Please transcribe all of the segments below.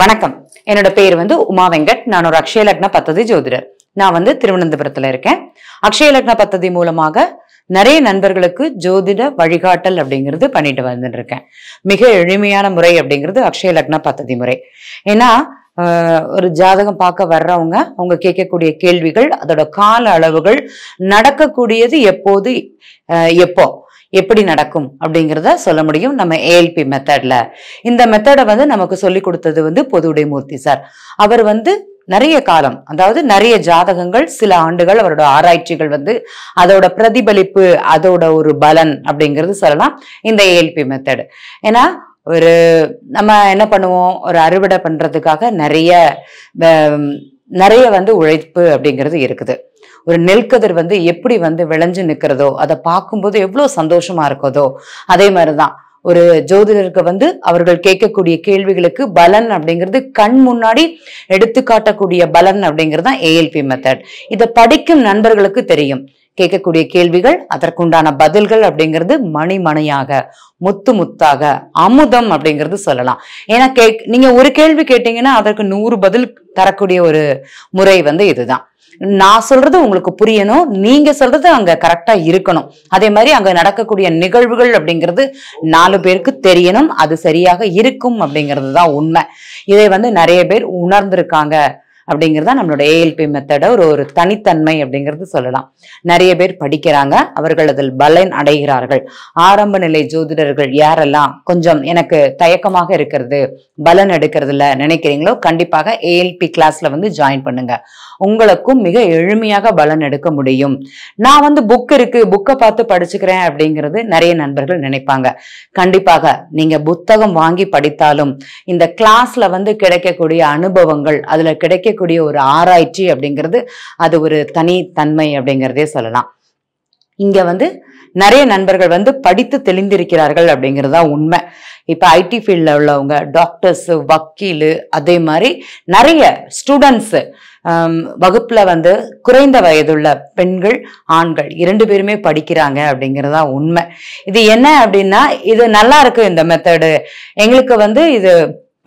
வணக்கம் என்னோட பேர் வந்து உமா வெங்கட் நான் ஒரு அக்ஷய லக்ன பத்ததி ஜோதிடர் நான் வந்து திருவனந்தபுரத்துல இருக்கேன் அக்ஷய லக்ன பத்ததி மூலமாக நிறைய நண்பர்களுக்கு ஜோதிட வழிகாட்டல் அப்படிங்கிறது பண்ணிட்டு வந்துட்டு இருக்கேன் மிக எளிமையான முறை அப்படிங்கிறது அக்ஷய லக்ன பத்ததி முறை ஏன்னா ஒரு ஜாதகம் பார்க்க வர்றவங்க அவங்க கேட்கக்கூடிய கேள்விகள் அதோட கால அளவுகள் நடக்கக்கூடியது எப்போது எப்போ எப்படி நடக்கும் அப்படிங்கிறத சொல்ல முடியும் நம்ம ஏஎல்பி மெத்தடில் இந்த மெத்தடை வந்து நமக்கு சொல்லி கொடுத்தது வந்து உடைமூர்த்தி சார் அவர் வந்து நிறைய காலம் அதாவது நிறைய ஜாதகங்கள் சில ஆண்டுகள் அவரோட ஆராய்ச்சிகள் வந்து அதோட பிரதிபலிப்பு அதோட ஒரு பலன் அப்படிங்கிறது சொல்லலாம் இந்த ஏஎல்பி மெத்தடு ஏன்னா ஒரு நம்ம என்ன பண்ணுவோம் ஒரு அறுவடை பண்ணுறதுக்காக நிறைய நிறைய வந்து உழைப்பு அப்படிங்கிறது இருக்குது ஒரு நெல்கதிர் வந்து எப்படி வந்து விளைஞ்சு நிற்கிறதோ அதை பார்க்கும்போது எவ்வளோ சந்தோஷமா இருக்கிறதோ அதே மாதிரி தான் ஒரு ஜோதிடருக்கு வந்து அவர்கள் கேட்கக்கூடிய கேள்விகளுக்கு பலன் அப்படிங்கிறது கண் முன்னாடி எடுத்து காட்டக்கூடிய பலன் அப்படிங்கிறது தான் ஏஎல்பி மெத்தட் இதை படிக்கும் நண்பர்களுக்கு தெரியும் கேட்கக்கூடிய கேள்விகள் அதற்குண்டான பதில்கள் அப்படிங்கிறது மணிமணியாக முத்து முத்தாக அமுதம் அப்படிங்கிறது சொல்லலாம் ஏன்னா கே நீங்க ஒரு கேள்வி கேட்டீங்கன்னா அதற்கு நூறு பதில் தரக்கூடிய ஒரு முறை வந்து இதுதான் நான் சொல்றது உங்களுக்கு புரியணும் நீங்க சொல்றது அங்க கரெக்டா இருக்கணும் அதே மாதிரி அங்க நடக்கக்கூடிய நிகழ்வுகள் அப்படிங்கிறது நாலு பேருக்கு தெரியணும் அது சரியாக இருக்கும் அப்படிங்கிறது தான் உண்மை இதை வந்து நிறைய பேர் உணர்ந்திருக்காங்க அப்படிங்கிறதா நம்மளோட ஏஎல்பி மெத்தடை ஒரு ஒரு தனித்தன்மை அப்படிங்கிறது சொல்லலாம் நிறைய பேர் படிக்கிறாங்க அவர்கள் அதில் பலன் அடைகிறார்கள் ஆரம்ப நிலை ஜோதிடர்கள் யாரெல்லாம் கொஞ்சம் எனக்கு தயக்கமாக இருக்கிறது பலன் இல்லை நினைக்கிறீங்களோ கண்டிப்பாக ஏஎல்பி கிளாஸ்ல வந்து ஜாயின் பண்ணுங்க உங்களுக்கும் மிக எளிமையாக பலன் எடுக்க முடியும் நான் வந்து புக் இருக்கு புக்கை பார்த்து படிச்சுக்கிறேன் அப்படிங்கிறது நிறைய நண்பர்கள் நினைப்பாங்க கண்டிப்பாக நீங்க புத்தகம் வாங்கி படித்தாலும் இந்த கிளாஸ்ல வந்து கிடைக்கக்கூடிய அனுபவங்கள் அதுல கிடைக்க கிடைக்கக்கூடிய ஒரு ஆராய்ச்சி அப்படிங்கிறது அது ஒரு தனி தன்மை அப்படிங்கிறதே சொல்லலாம் இங்க வந்து நிறைய நண்பர்கள் வந்து படித்து தெளிந்திருக்கிறார்கள் அப்படிங்கிறது உண்மை இப்போ ஐடி ஃபீல்டில் உள்ளவங்க டாக்டர்ஸு வக்கீலு அதே மாதிரி நிறைய ஸ்டூடெண்ட்ஸு வகுப்பில் வந்து குறைந்த வயதுள்ள பெண்கள் ஆண்கள் இரண்டு பேருமே படிக்கிறாங்க அப்படிங்கிறதா உண்மை இது என்ன அப்படின்னா இது நல்லா இருக்கு இந்த மெத்தடு எங்களுக்கு வந்து இது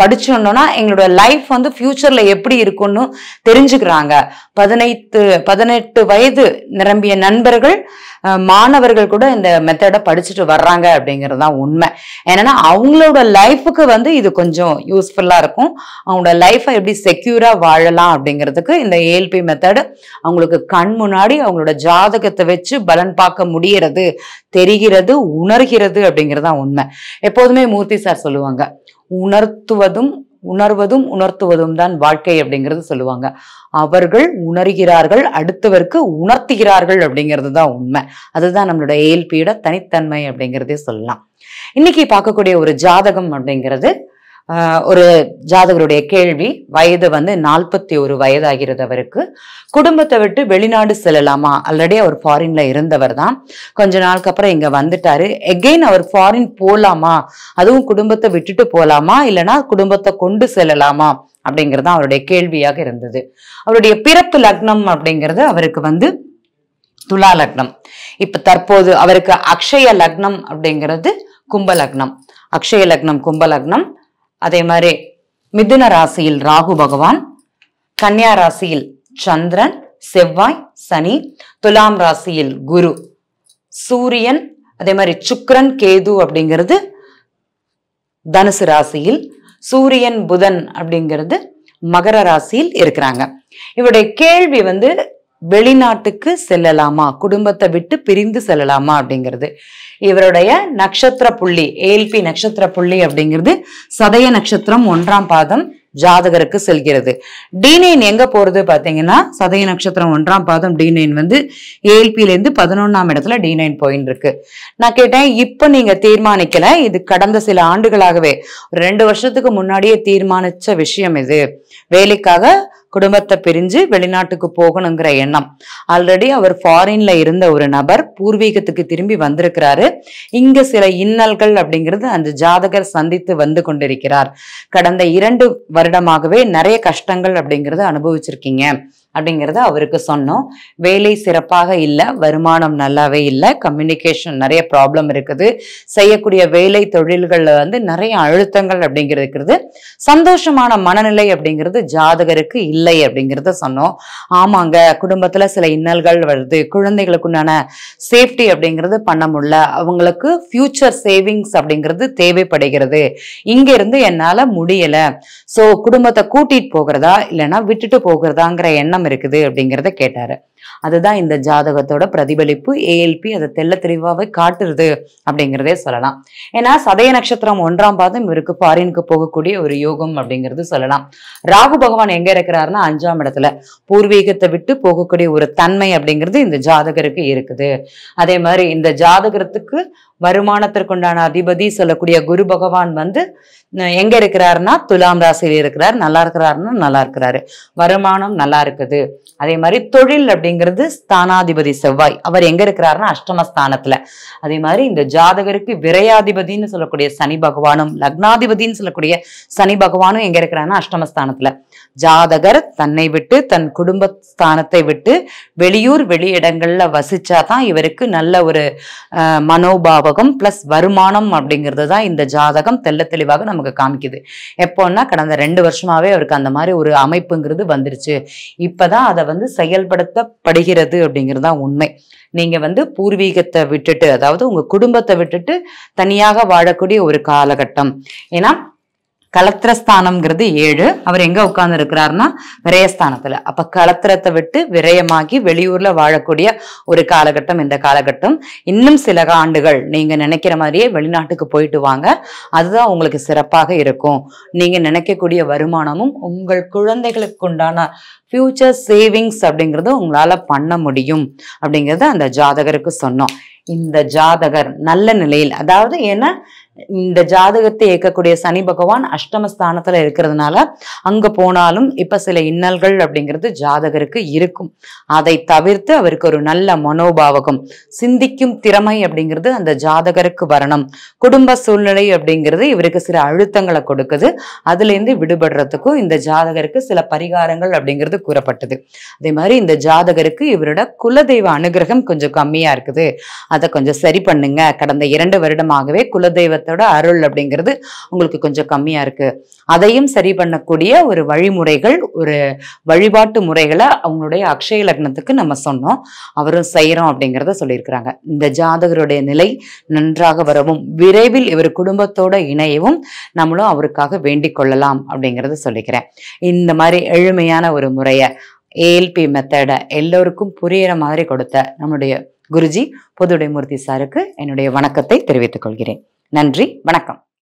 படிச்சிருந்தோம்னா எங்களோட லைஃப் வந்து ஃபியூச்சர்ல எப்படி இருக்கும்னு தெரிஞ்சுக்கிறாங்க பதினைத்து பதினெட்டு வயது நிரம்பிய நண்பர்கள் மாணவர்கள் கூட இந்த மெத்தடை படிச்சுட்டு வர்றாங்க அப்படிங்கிறது தான் உண்மை ஏன்னா அவங்களோட லைஃபுக்கு வந்து இது கொஞ்சம் யூஸ்ஃபுல்லாக இருக்கும் அவங்களோட லைஃப்பை எப்படி செக்யூராக வாழலாம் அப்படிங்கிறதுக்கு இந்த ஏல்பி மெத்தடு அவங்களுக்கு கண் முன்னாடி அவங்களோட ஜாதகத்தை வச்சு பலன் பார்க்க முடியறது தெரிகிறது உணர்கிறது அப்படிங்கிறது தான் உண்மை எப்போதுமே மூர்த்தி சார் சொல்லுவாங்க உணர்த்துவதும் உணர்வதும் உணர்த்துவதும் தான் வாழ்க்கை அப்படிங்கிறது சொல்லுவாங்க அவர்கள் உணர்கிறார்கள் அடுத்தவருக்கு உணர்த்துகிறார்கள் அப்படிங்கிறது தான் உண்மை அதுதான் நம்மளோட ஏஎல்பியோட தனித்தன்மை அப்படிங்கிறதே சொல்லலாம் இன்னைக்கு பார்க்கக்கூடிய ஒரு ஜாதகம் அப்படிங்கிறது ஒரு ஜாதகருடைய கேள்வி வயது வந்து நாற்பத்தி ஒரு வயதாகிறது அவருக்கு குடும்பத்தை விட்டு வெளிநாடு செல்லலாமா ஆல்ரெடி அவர் ஃபாரின்ல இருந்தவர் தான் கொஞ்ச நாளுக்கு அப்புறம் இங்க வந்துட்டாரு எகெயின் அவர் ஃபாரின் போலாமா அதுவும் குடும்பத்தை விட்டுட்டு போலாமா இல்லைன்னா குடும்பத்தை கொண்டு செல்லலாமா அப்படிங்கிறது அவருடைய கேள்வியாக இருந்தது அவருடைய பிறப்பு லக்னம் அப்படிங்கிறது அவருக்கு வந்து துலா லக்னம் இப்ப தற்போது அவருக்கு அக்ஷய லக்னம் அப்படிங்கிறது கும்ப லக்னம் அக்ஷய லக்னம் கும்ப லக்னம் அதே மாதிரி மிதுன ராசியில் ராகு பகவான் கன்னியா ராசியில் சந்திரன் செவ்வாய் சனி துலாம் ராசியில் குரு சூரியன் அதே மாதிரி சுக்ரன் கேது அப்படிங்கிறது தனுசு ராசியில் சூரியன் புதன் அப்படிங்கிறது மகர ராசியில் இருக்கிறாங்க இவருடைய கேள்வி வந்து வெளிநாட்டுக்கு செல்லலாமா குடும்பத்தை விட்டு பிரிந்து செல்லலாமா அப்படிங்கிறது இவருடைய நட்சத்திர புள்ளி ஏல்பி நட்சத்திர புள்ளி அப்படிங்கிறது சதய நட்சத்திரம் ஒன்றாம் பாதம் ஜாதகருக்கு செல்கிறது டீனைன் எங்க போறது பாத்தீங்கன்னா சதய நட்சத்திரம் ஒன்றாம் பாதம் டீனைன் வந்து இருந்து பதினொன்னாம் இடத்துல டீனைன் போயின்னு இருக்கு நான் கேட்டேன் இப்போ நீங்க தீர்மானிக்கல இது கடந்த சில ஆண்டுகளாகவே ரெண்டு வருஷத்துக்கு முன்னாடியே தீர்மானிச்ச விஷயம் இது வேலைக்காக குடும்பத்தை பிரிஞ்சு வெளிநாட்டுக்கு போகணுங்கிற எண்ணம் ஆல்ரெடி அவர் ஃபாரின்ல இருந்த ஒரு நபர் பூர்வீகத்துக்கு திரும்பி வந்திருக்கிறாரு இங்க சில இன்னல்கள் அப்படிங்கிறது அந்த ஜாதகர் சந்தித்து வந்து கொண்டிருக்கிறார் கடந்த இரண்டு வருடமாகவே நிறைய கஷ்டங்கள் அப்படிங்கிறது அனுபவிச்சிருக்கீங்க அப்படிங்கிறத அவருக்கு சொன்னோம் வேலை சிறப்பாக இல்லை வருமானம் நல்லாவே இல்லை கம்யூனிகேஷன் நிறைய ப்ராப்ளம் இருக்குது செய்யக்கூடிய வேலை தொழில்களில் வந்து நிறைய அழுத்தங்கள் அப்படிங்கிறது இருக்கிறது சந்தோஷமான மனநிலை அப்படிங்கிறது ஜாதகருக்கு இல்லை அப்படிங்கிறத சொன்னோம் ஆமாங்க குடும்பத்தில் சில இன்னல்கள் வருது குழந்தைகளுக்குண்டான சேஃப்டி அப்படிங்கிறது பண்ண முடியல அவங்களுக்கு ஃபியூச்சர் சேவிங்ஸ் அப்படிங்கிறது தேவைப்படுகிறது இங்கிருந்து என்னால் முடியலை ஸோ குடும்பத்தை கூட்டிகிட்டு போகிறதா இல்லைன்னா விட்டுட்டு போகிறதாங்கிற எண்ணம் இருக்குது அப்படிங்கிறத கேட்டார் அதுதான் இந்த ஜாதகத்தோட பிரதிபலிப்பு ஏஎல்பி அதை தெல்ல தெளிவாகவே காட்டுறது அப்படிங்கிறதே சொல்லலாம் ஏன்னா சதய நட்சத்திரம் ஒன்றாம் பாதம் இவருக்கு பாரினுக்கு போகக்கூடிய ஒரு யோகம் அப்படிங்கிறது சொல்லலாம் ராகு பகவான் எங்க இருக்கிறாருன்னா அஞ்சாம் இடத்துல பூர்வீகத்தை விட்டு போகக்கூடிய ஒரு தன்மை அப்படிங்கிறது இந்த ஜாதகருக்கு இருக்குது அதே மாதிரி இந்த ஜாதகத்துக்கு வருமானத்திற்குண்டான அதிபதி சொல்லக்கூடிய குரு பகவான் வந்து எங்க இருக்கிறாருன்னா துலாம் ராசியில் இருக்கிறார் நல்லா இருக்கிறாருன்னா நல்லா இருக்கிறாரு வருமானம் நல்லா இருக்குது அதே மாதிரி தொழில் அப்படி அப்படிங்கிறது ஸ்தானாதிபதி செவ்வாய் அவர் எங்க இருக்கிறாருன்னா அஷ்டமஸ்தானத்துல அதே மாதிரி இந்த ஜாதகருக்கு விரையாதிபதினு சொல்லக்கூடிய சனி பகவானும் லக்னாதிபதினு சொல்லக்கூடிய சனி பகவானும் எங்க இருக்கிறாருன்னா அஷ்டமஸ்தானத்துல ஜாதகர் தன்னை விட்டு தன் குடும்ப ஸ்தானத்தை விட்டு வெளியூர் வெளியிடங்கள்ல வசிச்சாதான் இவருக்கு நல்ல ஒரு மனோபாவகம் பிளஸ் வருமானம் அப்படிங்கிறது தான் இந்த ஜாதகம் தெல்ல தெளிவாக நமக்கு காமிக்குது எப்போன்னா கடந்த ரெண்டு வருஷமாவே அவருக்கு அந்த மாதிரி ஒரு அமைப்புங்கிறது வந்துருச்சு இப்பதான் அதை வந்து செயல்படுத்த படுகிறது அப்படிங்கிறது தான் உண்மை நீங்கள் வந்து பூர்வீகத்தை விட்டுட்டு அதாவது உங்கள் குடும்பத்தை விட்டுட்டு தனியாக வாழக்கூடிய ஒரு காலகட்டம் ஏன்னா கலத்திரஸ்தானம்ங்கிறது ஏழு அவர் எங்க உட்கார்ந்து இருக்கிறாருன்னா விரயஸ்தானத்துல அப்ப கலத்திரத்தை விட்டு விரயமாகி வெளியூர்ல வாழக்கூடிய ஒரு காலகட்டம் இந்த காலகட்டம் இன்னும் சில ஆண்டுகள் நீங்க நினைக்கிற மாதிரியே வெளிநாட்டுக்கு போயிட்டு வாங்க அதுதான் உங்களுக்கு சிறப்பாக இருக்கும் நீங்க நினைக்கக்கூடிய வருமானமும் உங்கள் குழந்தைகளுக்கு உண்டான ஃபியூச்சர் சேவிங்ஸ் அப்படிங்கிறது உங்களால பண்ண முடியும் அப்படிங்கறத அந்த ஜாதகருக்கு சொன்னோம் இந்த ஜாதகர் நல்ல நிலையில் அதாவது ஏன்னா இந்த ஜாதகத்தை இயக்கக்கூடிய சனி பகவான் அஷ்டமஸ்தானத்துல இருக்கிறதுனால அங்க போனாலும் இப்ப சில இன்னல்கள் அப்படிங்கிறது ஜாதகருக்கு இருக்கும் அதை தவிர்த்து அவருக்கு ஒரு நல்ல மனோபாவகம் சிந்திக்கும் திறமை அப்படிங்கிறது அந்த ஜாதகருக்கு வரணும் குடும்ப சூழ்நிலை அப்படிங்கிறது இவருக்கு சில அழுத்தங்களை கொடுக்குது அதுல இருந்து விடுபடுறதுக்கும் இந்த ஜாதகருக்கு சில பரிகாரங்கள் அப்படிங்கிறது கூறப்பட்டது அதே மாதிரி இந்த ஜாதகருக்கு இவரோட குலதெய்வ அனுகிரகம் கொஞ்சம் கம்மியா இருக்குது அதை கொஞ்சம் சரி பண்ணுங்க கடந்த இரண்டு வருடமாகவே குலதெய்வத்தை தெய்வத்தோட அருள் அப்படிங்கிறது உங்களுக்கு கொஞ்சம் கம்மியா இருக்கு அதையும் சரி பண்ணக்கூடிய ஒரு வழிமுறைகள் ஒரு வழிபாட்டு முறைகளை அவங்களுடைய அக்ஷய லக்னத்துக்கு நம்ம சொன்னோம் அவரும் செய்யறோம் அப்படிங்கிறத சொல்லியிருக்கிறாங்க இந்த ஜாதகருடைய நிலை நன்றாக வரவும் விரைவில் இவர் குடும்பத்தோட இணையவும் நம்மளும் அவருக்காக வேண்டிக் கொள்ளலாம் அப்படிங்கிறத சொல்லிக்கிறேன் இந்த மாதிரி எளிமையான ஒரு முறையை ஏஎல்பி மெத்தட எல்லோருக்கும் புரியற மாதிரி கொடுத்த நம்முடைய குருஜி பொதுடைமூர்த்தி சாருக்கு என்னுடைய வணக்கத்தை தெரிவித்துக் கொள்கிறேன் நன்றி வணக்கம்